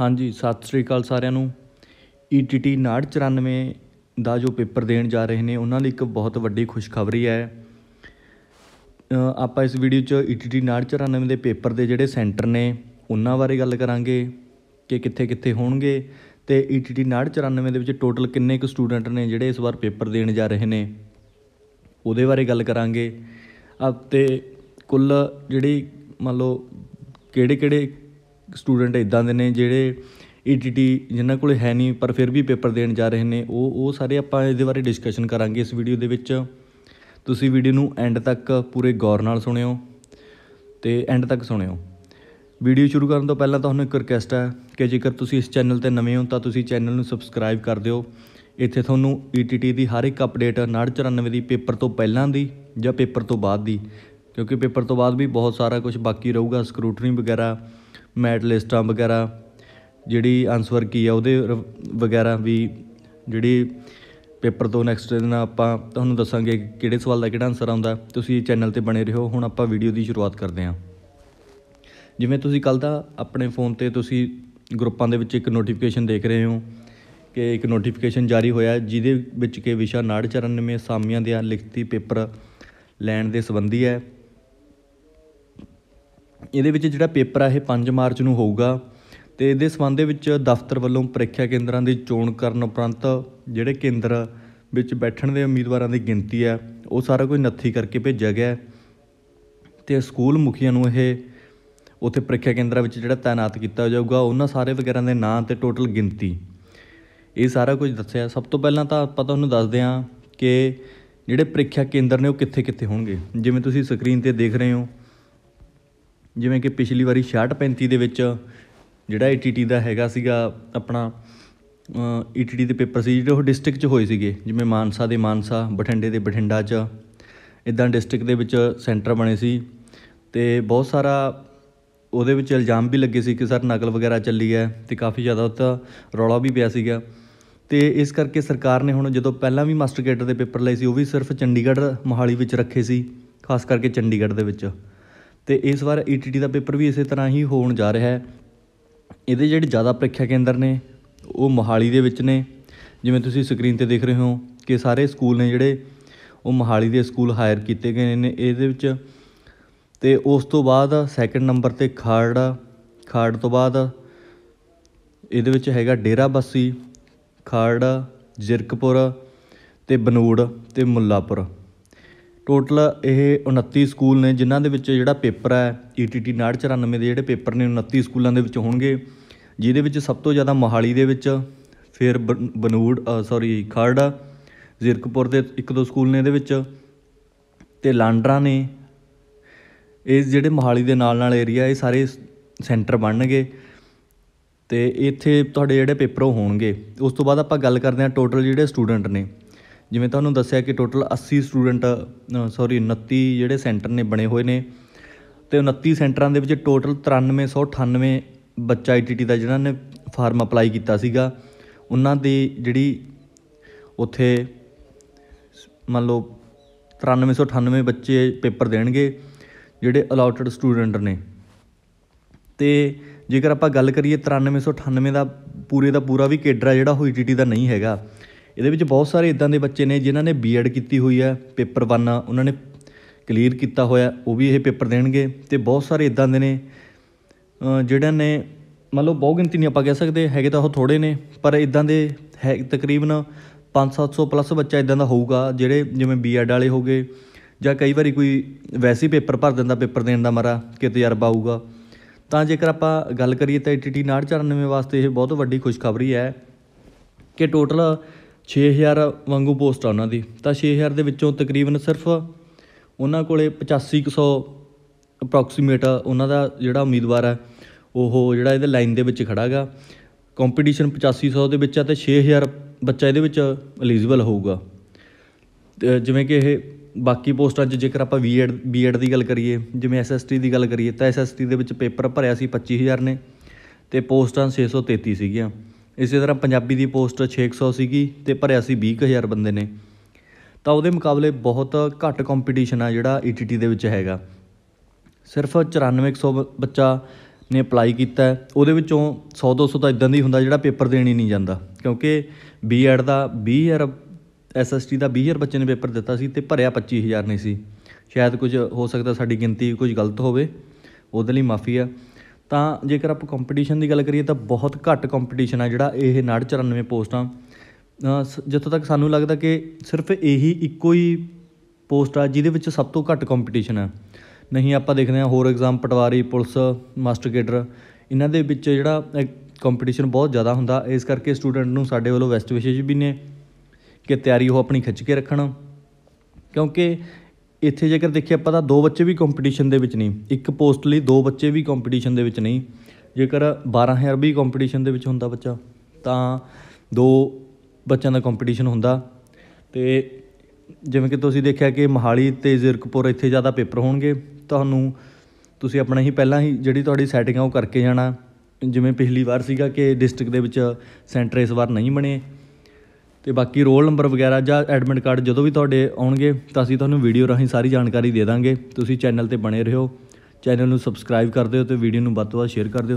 ਹਾਂਜੀ ਸਤਿ ਸ਼੍ਰੀ ਅਕਾਲ ਸਾਰਿਆਂ ਨੂੰ ਈਟੀਟੀ e 9994 ਦਾ ਜੋ ਪੇਪਰ ਦੇਣ ਜਾ ਰਹੇ ਨੇ ਉਹਨਾਂ ਲਈ ਇੱਕ ਬਹੁਤ ਵੱਡੀ ਖੁਸ਼ਖਬਰੀ ਹੈ ਆਪਾਂ ਇਸ ਵੀਡੀਓ 'ਚ ਈਟੀਟੀ e 9994 ਦੇ ਪੇਪਰ ਦੇ ਜਿਹੜੇ ਸੈਂਟਰ ਨੇ ਉਹਨਾਂ ਬਾਰੇ ਗੱਲ ਕਰਾਂਗੇ ਕਿ ਕਿੱਥੇ-ਕਿੱਥੇ ਹੋਣਗੇ ਤੇ ਈਟੀਟੀ e 9994 ਦੇ ਵਿੱਚ ਟੋਟਲ ਕਿੰਨੇ ਕੁ ਸਟੂਡੈਂਟ ਨੇ ਜਿਹੜੇ ਇਸ ਵਾਰ ਪੇਪਰ ਦੇਣ ਜਾ ਰਹੇ ਨੇ ਉਹਦੇ ਬਾਰੇ ਗੱਲ ਕਰਾਂਗੇ ਅਤੇ ਕੁੱਲ ਜਿਹੜੀ ਮੰਨ ਲਓ ਕਿਹੜੇ-ਕਿਹੜੇ ਸਟੂਡੈਂਟ ਇਦਾਂ ਦੇ ਨੇ ਜਿਹੜੇ ਈਟੀਟੀ ਜਿਨ੍ਹਾਂ ਕੋਲੇ ਹੈ ਨਹੀਂ ਪਰ ਫਿਰ ਵੀ ਪੇਪਰ ਦੇਣ ਜਾ ਰਹੇ ਨੇ ਉਹ ਉਹ ਸਾਰੇ ਆਪਾਂ ਇਹਦੇ ਬਾਰੇ ਡਿਸਕਸ਼ਨ ਕਰਾਂਗੇ ਇਸ ਵੀਡੀਓ ਦੇ ਵਿੱਚ ਤੁਸੀਂ ਵੀਡੀਓ ਨੂੰ ਐਂਡ ਤੱਕ ਪੂਰੇ ਗੌਰ ਨਾਲ ਸੁਣਿਓ ਤੇ ਐਂਡ ਤੱਕ ਸੁਣਿਓ ਵੀਡੀਓ ਸ਼ੁਰੂ ਕਰਨ ਤੋਂ ਪਹਿਲਾਂ ਤੁਹਾਨੂੰ ਇੱਕ ਰਿਕਵੈਸਟ ਹੈ ਕਿ ਜੇਕਰ ਤੁਸੀਂ ਇਸ ਚੈਨਲ ਤੇ ਨਵੇਂ ਹੋ ਤਾਂ ਤੁਸੀਂ ਚੈਨਲ ਨੂੰ ਸਬਸਕ੍ਰਾਈਬ ਕਰ ਦਿਓ ਇੱਥੇ ਤੁਹਾਨੂੰ ETT ਦੀ ਹਰ ਇੱਕ ਅਪਡੇਟ 994 ਦੀ ਪੇਪਰ ਤੋਂ ਪਹਿਲਾਂ ਦੀ ਜਾਂ ਪੇਪਰ ਤੋਂ ਬਾਅਦ ਦੀ ਕਿਉਂਕਿ ਪੇਪਰ ਤੋਂ ਬਾਅਦ ਵੀ ਬਹੁਤ ਸਾਰਾ ਕੁਝ ਬਾਕੀ ਰਹੂਗਾ ਸਕਰੂਟਨੀ ਵਗੈਰਾ ਮੈਟ ਲਿਸਟਾਂ ਵਗੈਰਾ ਜਿਹੜੀ ਆਨਸਰ ਕੀ ਆ ਉਹਦੇ ਵਗੈਰਾ ਵੀ ਜਿਹੜੀ ਪੇਪਰ ਤੋਂ ਨੈਕਸਟ ਦਿਨ ਆਪਾਂ ਤੁਹਾਨੂੰ ਦੱਸਾਂਗੇ ਕਿਹੜੇ ਸਵਾਲ ਦਾ ਕਿਹੜਾ ਆਨਸਰ ਆਉਂਦਾ ਤੁਸੀਂ ਚੈਨਲ ਤੇ ਬਣੇ ਰਹੋ ਹੁਣ ਆਪਾਂ ਵੀਡੀਓ ਦੀ ਸ਼ੁਰੂਆਤ ਕਰਦੇ ਹਾਂ ਜਿਵੇਂ ਤੁਸੀਂ ਕੱਲ ਦਾ ਆਪਣੇ ਫੋਨ ਤੇ ਤੁਸੀਂ ਗਰੁੱਪਾਂ ਦੇ ਵਿੱਚ ਇੱਕ ਨੋਟੀਫਿਕੇਸ਼ਨ ਦੇਖ ਰਹੇ ਹੋ ਕਿ ਇੱਕ ਨੋਟੀਫਿਕੇਸ਼ਨ ਜਾਰੀ ਹੋਇਆ ਜਿਹਦੇ ਵਿੱਚ ਕਿ ਵਿਸ਼ਾ 9494 ਸਾਮੀਆਂ ਦੇ ਲਿਖਤੀ ਪੇਪਰ ਲੈਣ ਦੇ ਸੰਬੰਧੀ ਹੈ ਇਹਦੇ ਵਿੱਚ ਜਿਹੜਾ ਪੇਪਰ ਆ ਇਹ 5 ਮਾਰਚ ਨੂੰ ਹੋਊਗਾ ਤੇ ਇਹਦੇ ਸਬੰਧ ਦੇ ਵਿੱਚ ਦਫ਼ਤਰ ਵੱਲੋਂ ਪ੍ਰੀਖਿਆ ਕੇਂਦਰਾਂ ਦੀ ਚੋਣ ਕਰਨ ਉਪਰੰਤ ਜਿਹੜੇ ਕੇਂਦਰ ਵਿੱਚ ਬੈਠਣ ਦੇ ਉਮੀਦਵਾਰਾਂ ਦੀ ਗਿਣਤੀ ਆ ਉਹ ਸਾਰਾ ਕੁਝ ਨੱਥੀ ਕਰਕੇ ਭੇਜਿਆ ਗਿਆ ਤੇ ਸਕੂਲ ਮੁਖੀਆਂ ਨੂੰ ਇਹ ਉੱਥੇ ਪ੍ਰੀਖਿਆ ਕੇਂਦਰਾਂ ਵਿੱਚ ਜਿਹੜਾ ਤਾਇਨਾਤ ਕੀਤਾ ਜਾਊਗਾ ਉਹਨਾਂ ਸਾਰੇ ਵਗੈਰਾ ਦੇ ਨਾਂ ਤੇ ਟੋਟਲ ਗਿਣਤੀ ਇਹ ਸਾਰਾ ਕੁਝ ਦੱਸਿਆ ਸਭ ਤੋਂ ਪਹਿਲਾਂ ਤਾਂ ਆਪਾਂ ਤੁਹਾਨੂੰ ਦੱਸਦੇ ਹਾਂ ਕਿ ਜਿਹੜੇ ਪ੍ਰੀਖਿਆ ਕੇਂਦਰ ਨੇ ਉਹ ਕਿੱਥੇ-ਕਿੱਥੇ ਹੋਣਗੇ ਜਿਵੇਂ ਤੁਸੀਂ ਸਕਰੀਨ ਤੇ ਦੇਖ ਰਹੇ ਹੋ ਜਿਵੇਂ ਕਿ ਪਿਛਲੀ ਵਾਰੀ 66 35 ਦੇ ਵਿੱਚ ਜਿਹੜਾ ਈਟੀਟੀ e ਦਾ ਹੈਗਾ ਸੀਗਾ ਆਪਣਾ ਈਟੀਟੀ e ਦੇ ਪੇਪਰ ਸੀ ਜਿਹੜੇ ਉਹ ਡਿਸਟ੍ਰਿਕਟ 'ਚ ਹੋਏ ਸੀਗੇ ਜਿਵੇਂ ਮਾਨਸਾ ਦੇ ਮਾਨਸਾ ਬਠਿੰਡੇ ਦੇ ਬਠਿੰਡਾ 'ਚ ਇਦਾਂ ਡਿਸਟ੍ਰਿਕਟ ਦੇ ਵਿੱਚ ਸੈਂਟਰ ਬਣੇ ਸੀ ਤੇ ਬਹੁਤ ਸਾਰਾ ਉਹਦੇ ਵਿੱਚ ਇਲਜ਼ਾਮ ਵੀ ਲੱਗੇ ਸੀ ਕਿ ਸਰ ਨਕਲ ਵਗੈਰਾ ਚੱਲੀ ਹੈ ਤੇ ਕਾਫੀ ਜ਼ਿਆਦਾ ਉਹ ਤਾਂ ਰੌਲਾ ਵੀ ਪਿਆ ਸੀਗਾ ਤੇ ਇਸ ਕਰਕੇ ਸਰਕਾਰ ਨੇ ਹੁਣ ਜਦੋਂ ਪਹਿਲਾਂ ਵੀ ਮਾਸਟਰ ਕੇਡਰ ਦੇ ਪੇਪਰ ਲਏ ਸੀ ਉਹ ਵੀ ਸਿਰਫ ਚੰਡੀਗੜ੍ਹ ਮੋਹਾਲੀ ਵਿੱਚ ਰੱਖੇ ਸੀ ਖਾਸ ਕਰਕੇ ਚੰਡੀਗੜ੍ਹ ਦੇ ਵਿੱਚ ਤੇ ਇਸ ਵਾਰ ਈਟੀਟੀ e ਦਾ ਪੇਪਰ ਵੀ ਇਸੇ ਤਰ੍ਹਾਂ ਹੀ ਹੋਣ ਜਾ ਰਿਹਾ ਹੈ ਇਹਦੇ ਜਿਹੜੇ ਜ਼ਿਆਦਾ ਪ੍ਰੀਖਿਆ ਕੇਂਦਰ ਨੇ ਉਹ ਮੋਹਾਲੀ ਦੇ ਵਿੱਚ ਨੇ ਜਿਵੇਂ ਤੁਸੀਂ ਸਕਰੀਨ ਤੇ ਦੇਖ ਰਹੇ ਹੋ ਕਿ ਸਾਰੇ ਸਕੂਲ ਨੇ ਜਿਹੜੇ ਉਹ ਮੋਹਾਲੀ ਦੇ ਸਕੂਲ ਹਾਇਰ ਕੀਤੇ ਗਏ ਨੇ ਇਹਦੇ ਵਿੱਚ ਤੇ ਉਸ ਤੋਂ ਬਾਅਦ ਸੈਕੰਡ ਨੰਬਰ ਤੇ ਖਾੜ ਖਾੜ ਤੋਂ ਬਾਅਦ ਇਹਦੇ ਵਿੱਚ ਹੈਗਾ ਡੇਰਾ ਬੱਸੀ ਖਾੜ ਜ਼ਿਰਕਪੁਰ ਤੇ ਬਨੂੜ ਤੇ ਮੁੱਲਾਪੁਰ ਟੋਟਲ ਇਹ 29 ਸਕੂਲ ਨੇ ਜਿਨ੍ਹਾਂ ਦੇ ਵਿੱਚ ਜਿਹੜਾ ਪੇਪਰ ਹੈ ETT 994 ਦੇ ਜਿਹੜੇ ਪੇਪਰ ਨੇ 29 ਸਕੂਲਾਂ ਦੇ ਵਿੱਚ ਹੋਣਗੇ ਜਿਹਦੇ ਵਿੱਚ ਸਭ ਤੋਂ ਜ਼ਿਆਦਾ ਮੋਹਾਲੀ ਦੇ ਵਿੱਚ ਫਿਰ ਬਨੂੜ ਸੌਰੀ ਖਰੜ ਜ਼ਿਰਕਪੁਰ ਦੇ ਇੱਕ ਦੋ ਸਕੂਲ ਨੇ ਇਹਦੇ ਵਿੱਚ ਤੇ ਲਾਂਡਰਾ ਨੇ ਇਹ ਜਿਹੜੇ ਮੋਹਾਲੀ ਦੇ ਨਾਲ ਨਾਲ ਏਰੀਆ ਇਹ ਸਾਰੇ ਸੈਂਟਰ ਬਣਨਗੇ ਤੇ ਇੱਥੇ ਤੁਹਾਡੇ ਜਿਹੜੇ ਪੇਪਰ ਹੋਣਗੇ ਉਸ ਤੋਂ ਬਾਅਦ ਆਪਾਂ ਗੱਲ ਕਰਦੇ ਹਾਂ ਟੋਟਲ ਜਿਹੜੇ ਸਟੂਡੈਂਟ ਨੇ ਜਿਵੇਂ ਤੁਹਾਨੂੰ ਦੱਸਿਆ ਕਿ ਟੋਟਲ 80 ਸਟੂਡੈਂਟ ਸੌਰੀ 29 ਜਿਹੜੇ ਸੈਂਟਰ ਨੇ ਬਣੇ ਹੋਏ ਨੇ ਤੇ 29 ਸੈਂਟਰਾਂ ਦੇ ਵਿੱਚ ਟੋਟਲ 9398 ਬੱਚਾ ਆਈਟੀਟੀ ਦਾ ਜਿਹਨਾਂ ਨੇ ਫਾਰਮ ਅਪਲਾਈ ਕੀਤਾ ਸੀਗਾ ਉਹਨਾਂ ਦੀ ਜਿਹੜੀ ਉੱਥੇ ਮੰਨ ਲਓ 9398 ਬੱਚੇ ਪੇਪਰ ਦੇਣਗੇ ਜਿਹੜੇ ਅਲਾਟਡ ਸਟੂਡੈਂਟ ਨੇ ਤੇ ਜੇਕਰ ਆਪਾਂ ਗੱਲ ਕਰੀਏ 9398 ਦਾ ਪੂਰੇ ਦਾ ਪੂਰਾ ਵੀ ਕੇਡਰ ਆ ਜਿਹੜਾ ਉਹ ਟੀਟੀ ਦਾ ਨਹੀਂ ਹੈਗਾ ਇਹਦੇ ਵਿੱਚ ਬਹੁਤ ਸਾਰੇ ਇਦਾਂ ਦੇ ਬੱਚੇ ਨੇ ਜਿਨ੍ਹਾਂ ਨੇ ਬੀਐਡ ਕੀਤੀ ਹੋਈ ਹੈ ਪੇਪਰ 1 ਉਹਨਾਂ ਨੇ ਕਲੀਅਰ ਕੀਤਾ ਹੋਇਆ ਉਹ ਵੀ ਇਹ ਪੇਪਰ ਦੇਣਗੇ ਤੇ ਬਹੁਤ ਸਾਰੇ ਇਦਾਂ ਦੇ ਨੇ ਜਿਹੜਿਆਂ ਨੇ ਮੰਨ ਲਓ ਬਹੁ ਗਿਣਤੀ ਨਹੀਂ ਆਪਾਂ ਕਹਿ ਸਕਦੇ ਹੈਗੇ ਤਾਂ ਉਹ ਥੋੜੇ ਨੇ ਪਰ ਇਦਾਂ ਦੇ ਹੈ ਤਕਰੀਬਨ 5-700 ਪਲੱਸ ਬੱਚਾ ਇਦਾਂ ਦਾ ਹੋਊਗਾ ਜਿਹੜੇ ਜਿਵੇਂ ਬੀਐਡ ਵਾਲੇ ਹੋਗੇ ਜਾਂ ਕਈ ਵਾਰੀ ਕੋਈ ਵੈਸੀ ਪੇਪਰ ਭਰ ਦਿੰਦਾ ਪੇਪਰ ਦੇਣ ਦਾ ਮਾਰਾ ਕਿ ਤਜਰਬਾ ਆਊਗਾ ਤਾਂ ਜੇਕਰ ਆਪਾਂ ਗੱਲ ਕਰੀਏ ਤਾਂ ITT 994 ਵਾਸਤੇ ਇਹ ਬਹੁਤ ਵੱਡੀ ਖੁਸ਼ਖਬਰੀ ਹੈ ਕਿ ਟੋਟਲ 6000 ਵਾਂਗੂ ਪੋਸਟ ਆ ਉਹਨਾਂ ਦੀ ਤਾਂ 6000 ਦੇ ਵਿੱਚੋਂ ਤਕਰੀਬਨ ਸਿਰਫ ਉਹਨਾਂ ਕੋਲੇ 8500 ਅਪਰੋਕਸੀਮੇਟ ਉਹਨਾਂ ਦਾ ਜਿਹੜਾ ਉਮੀਦਵਾਰ ਹੈ ਉਹ ਜਿਹੜਾ ਇਹਦੇ ਲਾਈਨ ਦੇ ਵਿੱਚ ਖੜਾਗਾ ਕੰਪੀਟੀਸ਼ਨ 8500 ਦੇ ਵਿੱਚ ਆ ਤੇ 6000 ਬੱਚਾ ਇਹਦੇ ਵਿੱਚ ਐਲੀਜੀਬਲ ਹੋਊਗਾ ਜਿਵੇਂ ਕਿ ਇਹ ਬਾਕੀ ਪੋਸਟਾਂ 'ਚ ਜੇਕਰ ਆਪਾਂ ਬੀਐਡ ਬੀਐਡ ਦੀ ਗੱਲ ਕਰੀਏ ਜਿਵੇਂ ਐਸਐਸਟੀ ਦੀ ਗੱਲ ਕਰੀਏ ਤਾਂ ਐਸਐਸਟੀ ਦੇ ਵਿੱਚ ਪੇਪਰ ਭਰਿਆ ਸੀ 25000 ਨੇ ਤੇ ਪੋਸਟਾਂ 633 ਸੀਗੀਆਂ ਇਸੇ ਤਰ੍ਹਾਂ ਪੰਜਾਬੀ ਦੀ ਪੋਸਟ 600 ਸੀਗੀ ਤੇ ਭਰਿਆ ਸੀ 20000 ਬੰਦੇ ਨੇ ਤਾਂ ਉਹਦੇ ਮੁਕਾਬਲੇ ਬਹੁਤ ਘੱਟ ਕੰਪੀਟੀਸ਼ਨ ਆ ਜਿਹੜਾ ETT ਦੇ ਵਿੱਚ ਹੈਗਾ ਸਿਰਫ 9400 ਬੱਚਾ ਨੇ ਅਪਲਾਈ ਕੀਤਾ ਉਹਦੇ ਵਿੱਚੋਂ 100 200 ਤਾਂ ਇਦਾਂ ਦੀ ਹੁੰਦਾ ਜਿਹੜਾ ਪੇਪਰ ਦੇਣ ਹੀ ਨਹੀਂ ਜਾਂਦਾ ਕਿਉਂਕਿ ਬੀਐਡ ਦਾ 20000 ਐਸਐਸਟੀ ਦਾ 20000 ਬੱਚੇ ਨੇ ਪੇਪਰ ਦਿੱਤਾ ਸੀ ਤੇ ਭਰਿਆ 25000 ਨੇ ਸੀ ਸ਼ਾਇਦ ਕੁਝ ਹੋ ਸਕਦਾ ਸਾਡੀ ਗਿਣਤੀ ਕੁਝ ਗਲਤ ਹੋਵੇ ਉਹਦੇ ਲਈ ਮਾਫੀ ਆ ਤਾਂ ਜੇਕਰ ਆਪਾਂ ਕੰਪੀਟੀਸ਼ਨ ਦੀ ਗੱਲ ਕਰੀਏ ਤਾਂ ਬਹੁਤ ਘੱਟ ਕੰਪੀਟੀਸ਼ਨ ਆ ਜਿਹੜਾ ਇਹ 94 ਪੋਸਟਾਂ ਜਿੱਥੋਂ ਤੱਕ ਸਾਨੂੰ ਲੱਗਦਾ ਕਿ ਸਿਰਫ ਇਹੀ ਇੱਕੋ ਹੀ ਪੋਸਟ ਆ ਜਿਹਦੇ ਵਿੱਚ ਸਭ ਤੋਂ ਘੱਟ ਕੰਪੀਟੀਸ਼ਨ ਆ ਨਹੀਂ ਆਪਾਂ ਦੇਖਦੇ ਹਾਂ ਹੋਰ ਐਗਜ਼ਾਮ ਪਟਵਾਰੀ ਪੁਲਿਸ ਮਾਸਟਰ ਗੇਡਰ ਇਹਨਾਂ ਦੇ ਵਿੱਚ ਜਿਹੜਾ ਕੰਪੀਟੀਸ਼ਨ ਬਹੁਤ ਜ਼ਿਆਦਾ ਹੁੰਦਾ ਇਸ ਕਰਕੇ ਸਟੂਡੈਂਟ ਨੂੰ ਸਾਡੇ ਵੱਲੋਂ ਵੈਸਟ ਵਿਸ਼ੇਸ਼ ਵੀ ਨੇ ਕਿ ਤਿਆਰੀ ਉਹ ਆਪਣੀ ਖਿੱਚ ਕੇ ਰੱਖਣ ਕਿਉਂਕਿ ਇੱਥੇ ਜੇਕਰ ਦੇਖੀਏ ਆਪਾਂ ਤਾਂ ਦੋ ਬੱਚੇ ਵੀ ਕੰਪੀਟੀਸ਼ਨ ਦੇ ਵਿੱਚ ਨਹੀਂ ਇੱਕ ਪੋਸਟ ਲਈ ਦੋ ਬੱਚੇ ਵੀ ਕੰਪੀਟੀਸ਼ਨ ਦੇ ਵਿੱਚ ਨਹੀਂ ਜੇਕਰ 12000 ਵੀ ਕੰਪੀਟੀਸ਼ਨ ਦੇ ਵਿੱਚ ਹੁੰਦਾ ਬੱਚਾ ਤਾਂ ਦੋ ਬੱਚਿਆਂ ਦਾ ਕੰਪੀਟੀਸ਼ਨ ਹੁੰਦਾ ਤੇ ਜਿਵੇਂ ਕਿ ਤੁਸੀਂ ਦੇਖਿਆ ਕਿ ਮਹਾਲੀ ਤੇ ਜ਼ਿਰਕਪੁਰ ਇੱਥੇ ਜ਼ਿਆਦਾ ਪੇਪਰ ਹੋਣਗੇ ਤੁਹਾਨੂੰ ਤੁਸੀਂ ਆਪਣਾ ਹੀ ਪਹਿਲਾਂ ਹੀ ਜਿਹੜੀ ਤੁਹਾਡੀ ਸੈਟਿੰਗ ਆ ਉਹ ਕਰਕੇ ਜਾਣਾ ਜਿਵੇਂ ਪਿਛਲੀ ਵਾਰ ਸੀਗਾ ਕਿ ਡਿਸਟ੍ਰਿਕਟ ਦੇ ਵਿੱਚ ਸੈਂਟਰ ਇਸ ਵਾਰ ਨਹੀਂ ਬਣੇ ਤੇ ਬਾਕੀ ਰੋਲ ਨੰਬਰ ਵਗੈਰਾ ਜਾਂ ਐਡਮਿਟ ਕਾਰਡ ਜਦੋਂ ਵੀ ਤੁਹਾਡੇ ਆਉਣਗੇ ਤਾਂ ਅਸੀਂ ਤੁਹਾਨੂੰ ਵੀਡੀਓ ਰਾਹੀਂ ਸਾਰੀ ਜਾਣਕਾਰੀ ਦੇ ਦਾਂਗੇ ਤੁਸੀਂ ਚੈਨਲ ਤੇ ਬਣੇ ਰਹੋ ਚੈਨਲ ਨੂੰ ਸਬਸਕ੍ਰਾਈਬ ਕਰ ਦਿਓ ਤੇ ਵੀਡੀਓ ਨੂੰ ਵੱਧ ਤੋਂ ਵੱਧ ਸ਼ੇਅਰ ਕਰ ਦਿਓ